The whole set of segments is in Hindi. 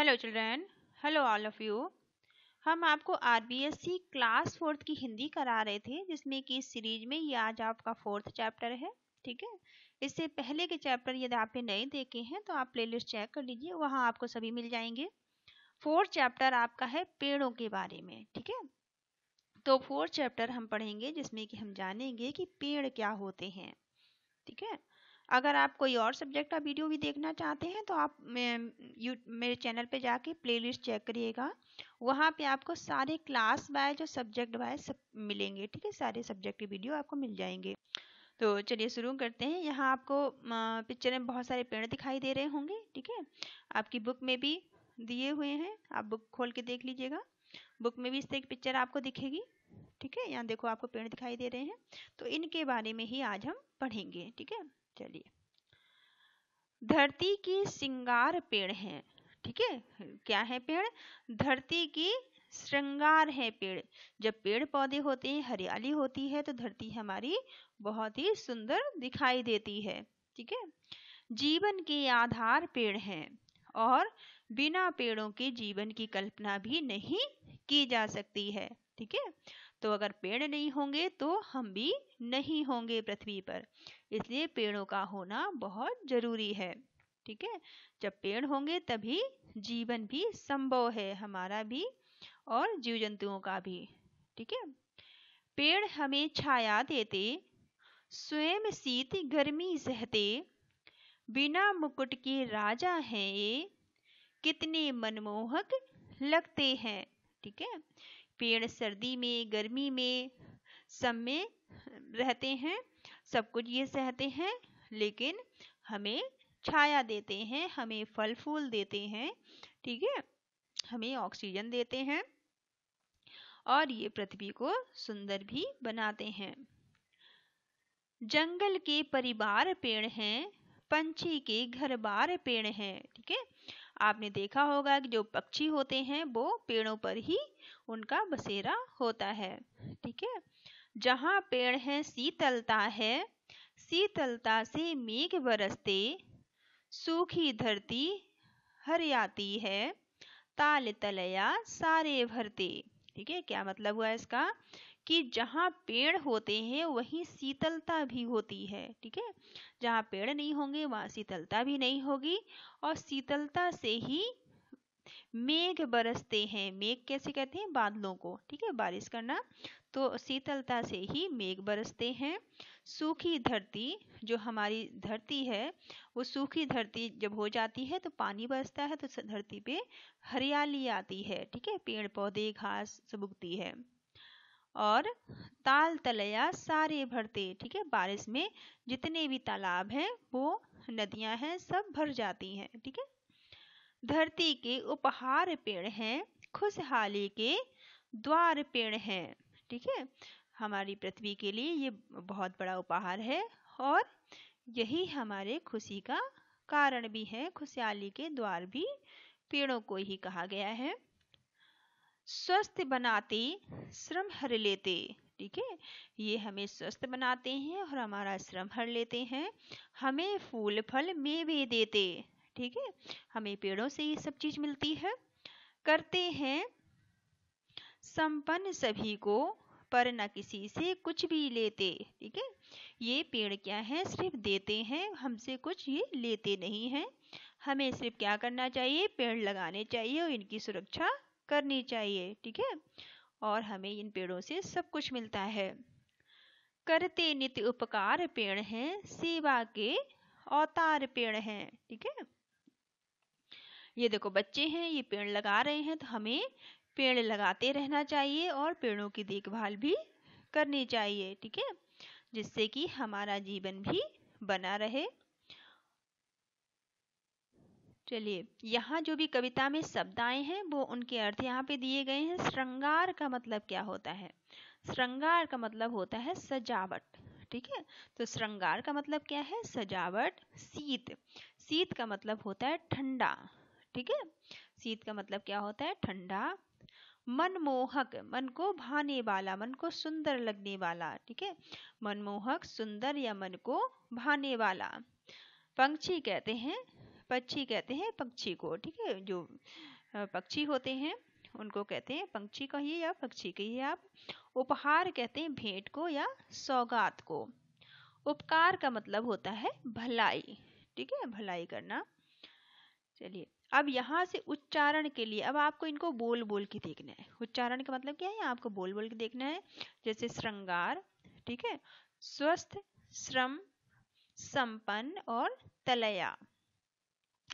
hello children hello all of you हम आपको आर क्लास फोर्थ की हिंदी करा रहे थे जिसमें कि इस सीरीज में ये आज आपका फोर्थ चैप्टर है ठीक है इससे पहले के चैप्टर यदि आपने नए देखे हैं तो आप प्लेलिस्ट चेक कर लीजिए वहाँ आपको सभी मिल जाएंगे फोर्थ चैप्टर आपका है पेड़ों के बारे में ठीक है तो फोर्थ चैप्टर हम पढ़ेंगे जिसमें कि हम जानेंगे कि पेड़ क्या होते हैं ठीक है अगर आप कोई और सब्जेक्ट का वीडियो भी देखना चाहते हैं तो आप यू मेरे चैनल पे जाके प्लेलिस्ट चेक करिएगा वहाँ पे आपको सारे क्लास वाइज और सब्जेक्ट वाइज सब मिलेंगे ठीक है सारे सब्जेक्ट के वीडियो आपको मिल जाएंगे तो चलिए शुरू करते हैं यहाँ आपको पिक्चर में बहुत सारे पेड़ दिखाई दे रहे होंगे ठीक है आपकी बुक में भी दिए हुए हैं आप बुक खोल के देख लीजिएगा बुक में भी इस तरह की पिक्चर आपको दिखेगी ठीक है यहाँ देखो आपको पेड़ दिखाई दे रहे हैं तो इनके बारे में ही आज हम पढ़ेंगे ठीक है चलिए धरती की श्रृंगार पेड़ है ठीक है क्या है पेड़ धरती की श्रृंगार है पेड़ जब पेड़ पौधे होते हैं हरियाली होती है तो धरती हमारी बहुत ही सुंदर दिखाई देती है ठीक है जीवन के आधार पेड़ हैं और बिना पेड़ों के जीवन की कल्पना भी नहीं की जा सकती है ठीक है तो अगर पेड़ नहीं होंगे तो हम भी नहीं होंगे पृथ्वी पर इसलिए पेड़ों का होना बहुत जरूरी है ठीक है जब पेड़ होंगे तभी जीवन भी संभव है हमारा भी और जीव जंतुओं का भी ठीक है पेड़ हमें छाया देते स्वयं शीत गर्मी सहते बिना मुकुट के राजा हैं ये कितने मनमोहक लगते हैं ठीक है पेड़ सर्दी में गर्मी में सब में रहते हैं सब कुछ ये सहते हैं लेकिन हमें छाया देते हैं हमें फल फूल देते हैं ठीक है हमें ऑक्सीजन देते हैं और ये पृथ्वी को सुंदर भी बनाते हैं जंगल के परिवार पेड़ हैं पंछी के घर बार पेड़ हैं ठीक है आपने देखा होगा कि जो पक्षी होते हैं वो पेड़ों पर ही उनका बसेरा होता है ठीक है जहाँ पेड़ है शीतलता है शीतलता से मेघ बरसते सूखी धरती हरियाती है ताल तलया सारे भरते ठीक है क्या मतलब हुआ इसका कि जहाँ पेड़ होते हैं वहीं शीतलता भी होती है ठीक है जहाँ पेड़ नहीं होंगे वहाँ शीतलता भी नहीं होगी और शीतलता से ही मेघ बरसते हैं मेघ कैसे कहते हैं बादलों को ठीक है बारिश करना तो शीतलता से ही मेघ बरसते हैं सूखी धरती जो हमारी धरती है वो सूखी धरती जब हो जाती है तो पानी बरसता है तो धरती पे हरियाली आती है ठीक है पेड़ पौधे घास सब उगती है और ताल तलैया सारे भरते ठीक है बारिश में जितने भी तालाब हैं वो नदियां हैं सब भर जाती हैं ठीक है धरती के उपहार पेड़ हैं खुशहाली के द्वार पेड़ हैं ठीक है हमारी पृथ्वी के लिए ये बहुत बड़ा उपहार है और यही हमारे खुशी का कारण भी है खुशहाली के द्वार भी पेड़ों को ही कहा गया है स्वस्थ बनाते श्रम हर लेते ठीक है ये हमें स्वस्थ बनाते हैं और हमारा श्रम हर लेते हैं हमें फूल फल मेवे देते ठीक है हमें पेड़ों से ये सब चीज मिलती है करते हैं संपन्न सभी को पर न किसी से कुछ भी लेते ठीक है ये पेड़ क्या है सिर्फ देते हैं हमसे कुछ ये लेते नहीं हैं हमें सिर्फ क्या करना चाहिए पेड़ लगाने चाहिए और इनकी सुरक्षा करनी चाहिए ठीक है और हमें इन पेड़ों से सब कुछ मिलता है करते नित्य उपकार पेड़ हैं सेवा के अवतार पेड़ हैं ठीक है ये देखो बच्चे हैं ये पेड़ लगा रहे हैं तो हमें पेड़ लगाते रहना चाहिए और पेड़ों की देखभाल भी करनी चाहिए ठीक है जिससे कि हमारा जीवन भी बना रहे चलिए यहाँ जो भी कविता में शब्द आए हैं वो उनके अर्थ यहाँ पे दिए गए हैं श्रृंगार का मतलब क्या होता है श्रृंगार का मतलब होता है सजावट ठीक है तो श्रृंगार का मतलब क्या है सजावट शीत शीत का मतलब होता है ठंडा ठीक है शीत का मतलब क्या होता है ठंडा मनमोहक मन को भाने वाला मन को सुंदर लगने वाला ठीक है मनमोहक सुंदर या मन को भाने वाला पंक्षी कहते हैं पक्षी कहते हैं पक्षी को ठीक है जो पक्षी होते हैं उनको कहते हैं पंक्षी कहिए या पक्षी कहिए आप उपहार कहते हैं भेंट को या सौगात को उपकार का मतलब होता है भलाई ठीक है भलाई करना चलिए अब यहाँ से उच्चारण के लिए अब आपको इनको बोल बोल के देखना है उच्चारण का मतलब क्या है आपको बोल बोल के देखना है जैसे श्रृंगार ठीक है स्वस्थ श्रम संपन्न और तलया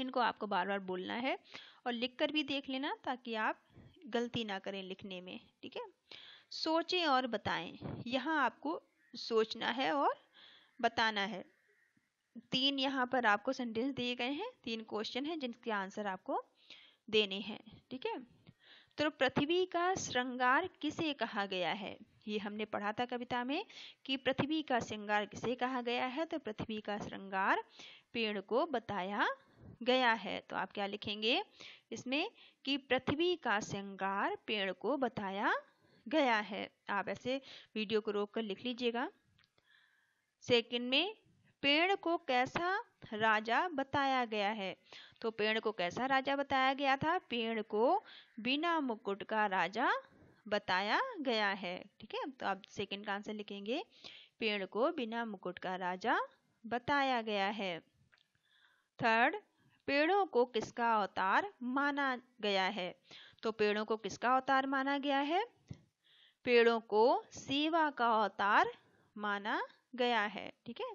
इनको आपको बार बार बोलना है और लिख कर भी देख लेना ताकि आप गलती ना करें लिखने में ठीक है सोचें और बताएं यहाँ आपको सोचना है और बताना है तीन यहाँ पर आपको सेंटेंस दिए गए हैं तीन क्वेश्चन हैं जिनके आंसर आपको देने हैं ठीक है तो पृथ्वी का श्रृंगार किसे कहा गया है ये हमने पढ़ा था कविता में कि पृथ्वी का श्रृंगार किसे कहा गया है तो पृथ्वी का श्रृंगार पेड़ को बताया गया है तो आप क्या लिखेंगे इसमें कि पृथ्वी का श्रृंगार पेड़ को बताया गया है आप ऐसे वीडियो को रोक कर लिख लीजिएगा सेकंड में पेड़ को कैसा राजा बताया गया है तो पेड़ को कैसा राजा बताया गया था पेड़ को बिना मुकुट का राजा बताया गया है ठीक है तो आप सेकंड का आंसर लिखेंगे पेड़ को बिना मुकुट का राजा बताया गया है थर्ड पेड़ों को किसका अवतार माना गया है तो पेड़ों को किसका अवतार माना गया है पेड़ों को सेवा का अवतार माना गया है ठीक है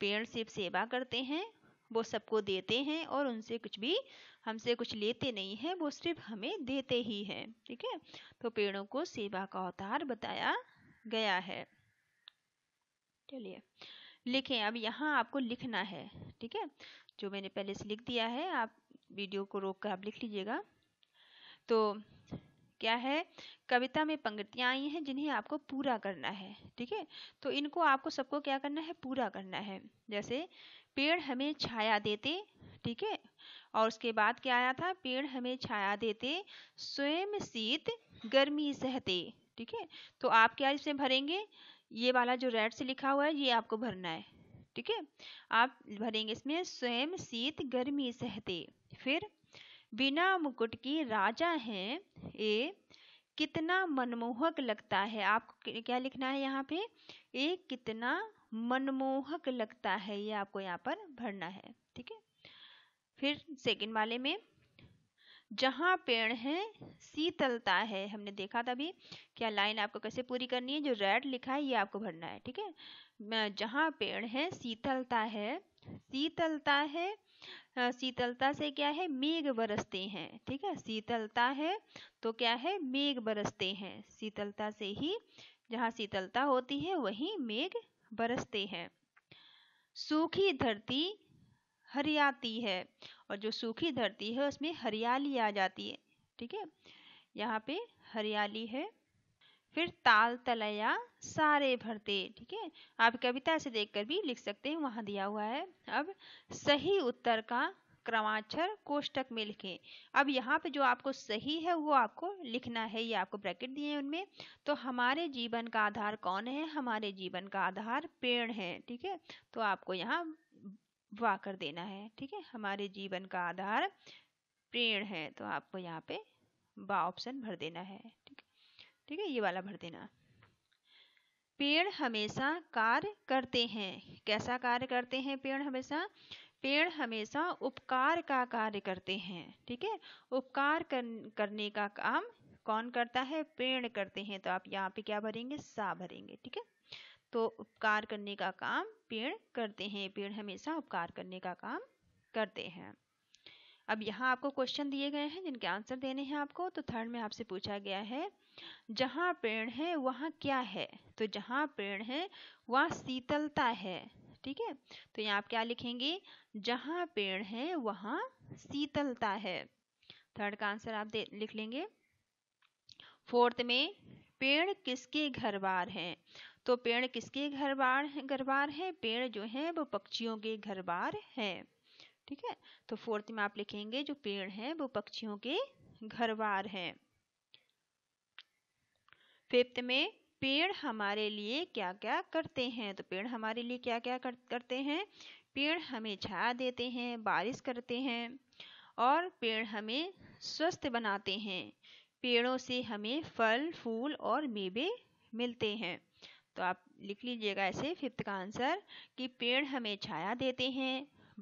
पेड़ सिर्फ सेवा करते हैं वो सबको देते हैं और उनसे कुछ भी हमसे कुछ लेते नहीं है वो सिर्फ हमें देते ही हैं ठीक है तो पेड़ों को सेवा का अवतार बताया गया है चलिए लिखें अब यहाँ आपको लिखना है ठीक है जो मैंने पहले से लिख दिया है आप वीडियो को रोक कर आप लिख लीजिएगा तो क्या है कविता में पंक्तियाँ आई हैं जिन्हें आपको पूरा करना है ठीक है तो इनको आपको सबको क्या करना है पूरा करना है जैसे पेड़ हमें छाया देते ठीक है और उसके बाद क्या आया था पेड़ हमें छाया देते स्वयं शीत गर्मी सहते ठीक है तो आप क्या इसमें भरेंगे ये वाला जो रेड से लिखा हुआ है ये आपको भरना है ठीक है आप भरेंगे इसमें स्वयं शीत गर्मी सहते फिर बिना मुकुट की राजा हैं ये कितना मनमोहक लगता है आपको क्या लिखना है यहाँ पे ए कितना मनमोहक लगता है ये आपको यहाँ पर भरना है ठीक है फिर सेकंड वाले में जहाँ पेड़ है शीतलता है हमने देखा था अभी क्या लाइन आपको कैसे पूरी करनी है जो रेड लिखा है ये आपको भरना है ठीक है जहाँ पेड़ है शीतलता है शीतलता है शीतलता से क्या है मेघ बरसते हैं ठीक है शीतलता है तो क्या है मेघ बरसते हैं शीतलता से ही जहाँ शीतलता होती है वहीं मेघ बरसते हैं सूखी धरती हरियाती है और जो सूखी धरती है उसमें हरियाली आ जाती है ठीक है यहाँ पे हरियाली है फिर ताल तलया सारे भरते ठीक है आप कविता से देखकर भी लिख सकते हैं वहां दिया हुआ है अब सही उत्तर का क्रमाक्षर कोष्टक में लिखें अब यहाँ पे जो आपको सही है वो आपको लिखना है ये आपको ब्रैकेट दिए हैं उनमें तो हमारे जीवन का आधार कौन है हमारे जीवन का आधार पेड़ है ठीक है तो आपको यहाँ वा कर देना है ठीक है हमारे जीवन का आधार पेड़ है तो आपको यहाँ पे बा ऑप्शन भर देना है ठीक है ये वाला भर देना पेड़ हमेशा कार्य करते हैं कैसा कार्य करते हैं पेड़ हमेशा पेड़ हमेशा उपकार का कार्य करते हैं ठीक है उपकार कर, करने का काम कौन करता है पेड़ करते हैं तो आप यहाँ पे क्या भरेंगे सा भरेंगे ठीक है तो उपकार करने का काम पेड़ करते हैं पेड़ हमेशा उपकार करने का काम करते हैं अब यहाँ आपको क्वेश्चन दिए गए हैं जिनके आंसर देने हैं आपको तो थर्ड में आपसे पूछा गया है जहाँ पेड़ है वहाँ क्या है तो जहाँ पेड़ है वहाँ शीतलता है ठीक है तो यहाँ आप क्या लिखेंगे जहाँ पेड़ है वहाँ शीतलता है थर्ड का आंसर आप लिख लेंगे फोर्थ में पेड़ किसके घर बार है तो पेड़ किसके घर बार घर बार है पेड़ जो है वो पक्षियों के घर बार है ठीक है तो फोर्थ में आप लिखेंगे जो पेड़ है वो पक्षियों के घर बार है फिफ्थ में पेड़ हमारे लिए क्या क्या करते हैं तो पेड़ हमारे लिए क्या क्या कर, करते हैं पेड़ हमें छाया देते हैं बारिश करते हैं और पेड़ हमें स्वस्थ बनाते हैं पेड़ों से हमें फल फूल और मेवे मिलते हैं तो आप लिख लीजिएगा ऐसे फिफ्थ का आंसर कि पेड़ हमें छाया देते हैं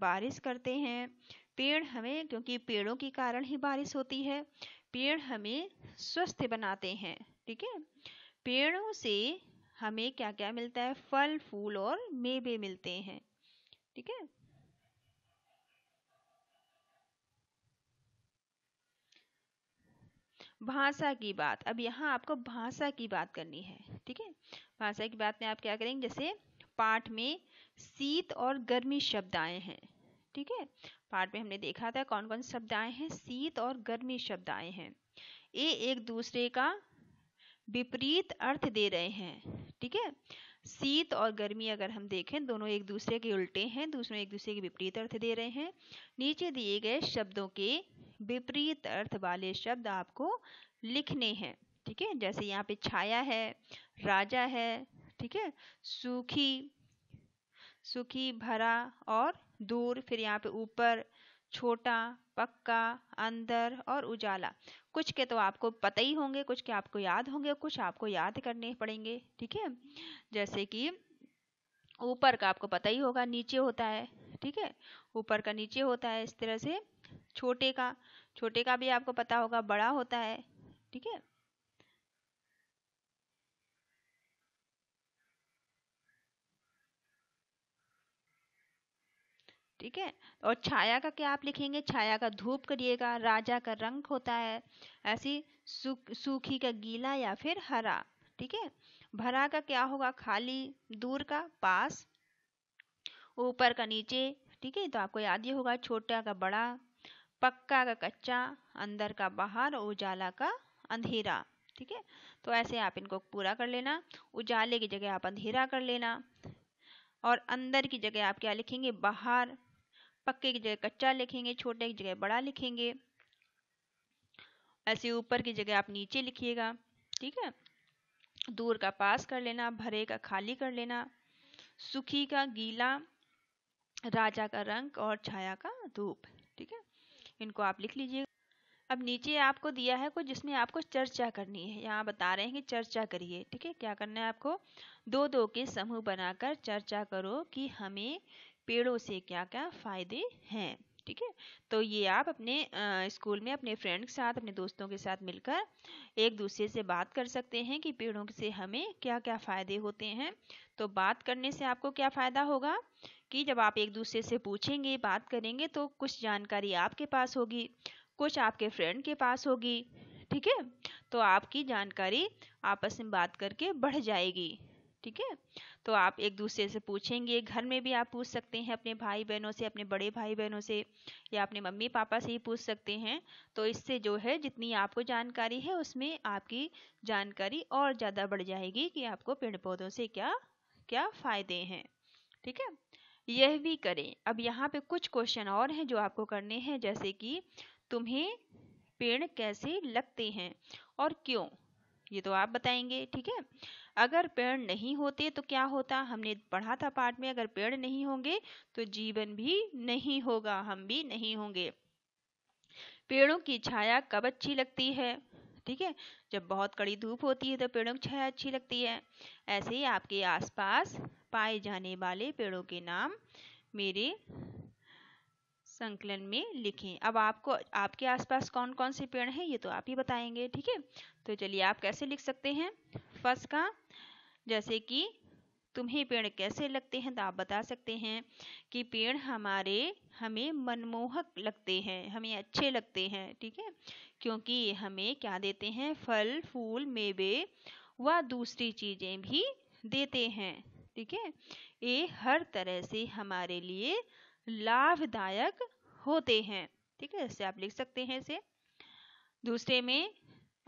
बारिश करते हैं पेड़ हमें क्योंकि पेड़ों के कारण ही बारिश होती है पेड़ हमें स्वस्थ बनाते हैं ठीक है पेड़ों से हमें क्या क्या मिलता है फल फूल और मेवे मिलते हैं ठीक है भाषा की बात अब यहाँ आपको भाषा की बात करनी है ठीक है भाषा की बात में आप क्या करेंगे जैसे पाठ में शीत और गर्मी शब्द आए हैं ठीक है पाठ में हमने देखा था कौन कौन शब्द आए हैं शीत और गर्मी शब्द आए हैं ये एक दूसरे का विपरीत अर्थ दे रहे हैं ठीक है शीत और गर्मी अगर हम देखें दोनों एक दूसरे के उल्टे हैं दूसरों एक दूसरे के विपरीत अर्थ दे रहे हैं नीचे दिए गए शब्दों के विपरीत अर्थ वाले शब्द आपको लिखने हैं ठीक है जैसे यहाँ पे छाया है राजा है ठीक है सूखी सुखी भरा और दूर फिर यहाँ पे ऊपर छोटा पक्का अंदर और उजाला कुछ के तो आपको पता ही होंगे कुछ के आपको याद होंगे कुछ आपको याद करने पड़ेंगे ठीक है जैसे कि ऊपर का आपको पता ही होगा नीचे होता है ठीक है ऊपर का नीचे होता है इस तरह से छोटे का छोटे का भी आपको पता होगा बड़ा होता है ठीक है ठीक है और छाया का क्या आप लिखेंगे छाया का धूप करिएगा राजा का रंग होता है ऐसी सूखी का गीला या फिर हरा ठीक है भरा का क्या होगा खाली दूर का पास ऊपर का नीचे ठीक है तो आपको याद ही होगा छोटा का बड़ा पक्का का कच्चा अंदर का बाहर उजाला का अंधेरा ठीक है तो ऐसे आप इनको पूरा कर लेना उजाले की जगह आप अंधेरा कर लेना और अंदर की जगह आप क्या लिखेंगे बाहर पक्के की जगह कच्चा लिखेंगे छोटे की जगह बड़ा लिखेंगे ऐसे ऊपर की जगह आप नीचे लिखिएगा ठीक है दूर का पास कर लेना भरे का खाली कर लेना सुखी का गीला राजा का रंग और छाया का धूप ठीक है इनको आप लिख लीजिए अब नीचे आपको दिया है कुछ जिसमें आपको चर्चा करनी है यहाँ बता रहे हैं कि चर्चा करिए ठीक है क्या करना है आपको दो दो के समूह बनाकर चर्चा करो कि हमें पेड़ों से क्या क्या फ़ायदे हैं ठीक है तो ये आप अपने स्कूल में अपने फ्रेंड के साथ अपने दोस्तों के साथ मिलकर एक दूसरे से बात कर सकते हैं कि पेड़ों से हमें क्या क्या फ़ायदे होते हैं तो बात करने से आपको क्या फ़ायदा होगा कि जब आप एक दूसरे से पूछेंगे बात करेंगे तो कुछ जानकारी आपके पास होगी कुछ आपके फ्रेंड के पास होगी ठीक है तो आपकी जानकारी आपस में बात करके बढ़ जाएगी ठीक है तो आप एक दूसरे से पूछेंगे घर में भी आप पूछ सकते हैं अपने भाई बहनों से अपने बड़े भाई बहनों से या अपने मम्मी पापा से ही पूछ सकते हैं तो इससे जो है जितनी आपको जानकारी है उसमें आपकी जानकारी और ज़्यादा बढ़ जाएगी कि आपको पेड़ पौधों से क्या क्या फ़ायदे हैं ठीक है यह भी करें अब यहाँ पे कुछ क्वेश्चन और हैं जो आपको करने हैं जैसे कि तुम्हें पेड़ कैसे लगते हैं और क्यों ये तो आप बताएंगे ठीक है अगर पेड़ नहीं होते तो क्या होता हमने पढ़ा था पाठ में अगर पेड़ नहीं होंगे तो जीवन भी नहीं होगा हम भी नहीं होंगे पेड़ों की छाया कब अच्छी लगती है ठीक है जब बहुत कड़ी धूप होती है तो पेड़ों की छाया अच्छी लगती है ऐसे ही आपके आसपास पाए जाने वाले पेड़ों के नाम मेरे संकलन में लिखें अब आपको आपके आसपास कौन कौन से पेड़ हैं ये तो आप ही बताएंगे ठीक है तो चलिए आप कैसे लिख सकते हैं फर्स्ट का जैसे कि तुम्हें पेड़ कैसे लगते हैं तो आप बता सकते हैं कि पेड़ हमारे हमें मनमोहक लगते हैं हमें अच्छे लगते हैं ठीक है क्योंकि ये हमें क्या देते हैं फल फूल मेवे व दूसरी चीज़ें भी देते हैं ठीक है ये हर तरह से हमारे लिए लाभदायक होते हैं ठीक है इससे आप लिख सकते हैं इसे दूसरे में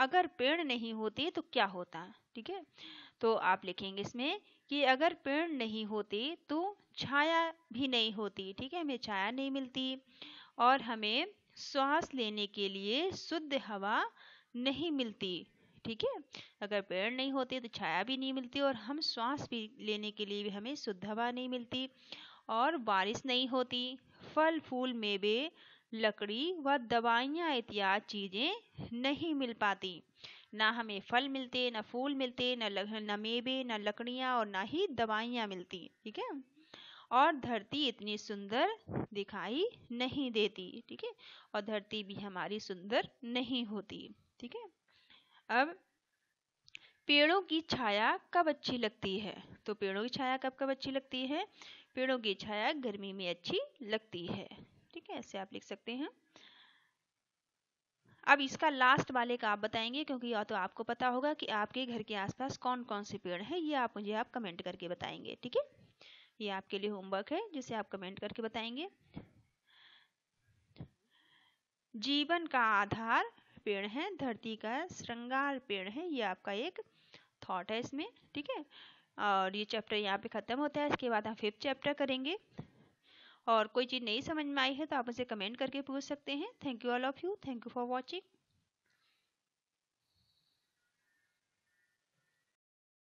अगर पेड़ नहीं होते तो क्या होता ठीक है तो आप लिखेंगे इसमें कि अगर पेड़ नहीं होते तो छाया भी नहीं होती ठीक है हमें छाया नहीं मिलती और हमें श्वास लेने के लिए शुद्ध हवा नहीं मिलती ठीक है अगर पेड़ नहीं होते तो छाया भी नहीं मिलती और हम श्वास भी लेने के लिए भी हमें शुद्ध हवा नहीं मिलती और बारिश नहीं होती फल फूल मेवे लकड़ी व दवाइयाँ इत्यादि चीज़ें नहीं मिल पाती ना हमें फल मिलते ना फूल मिलते ना न मेवे ना लकड़ियाँ और ना ही दवाइयाँ मिलती ठीक है और धरती इतनी सुंदर दिखाई नहीं देती ठीक है और धरती भी हमारी सुंदर नहीं होती ठीक है अब पेड़ों की छाया कब अच्छी लगती है तो पेड़ों की छाया कब कब अच्छी लगती है पेड़ों की छाया गर्मी में अच्छी लगती है ठीक है ऐसे आप लिख सकते हैं अब इसका लास्ट वाले का आप बताएंगे क्योंकि या तो आपको पता होगा कि आपके घर के आसपास कौन कौन से पेड़ हैं ये आप मुझे आप कमेंट करके बताएंगे ठीक है ये आपके लिए होमवर्क है जिसे आप कमेंट करके बताएंगे जीवन का आधार पेड़ है धरती का श्रृंगार पेड़ है ये आपका एक थॉट है इसमें ठीक है और ये चैप्टर यहाँ पे ख़त्म होता है इसके बाद हम फिफ्थ चैप्टर करेंगे और कोई चीज़ नहीं समझ में आई है तो आप मुझे कमेंट करके पूछ सकते हैं thank you all of you thank you for watching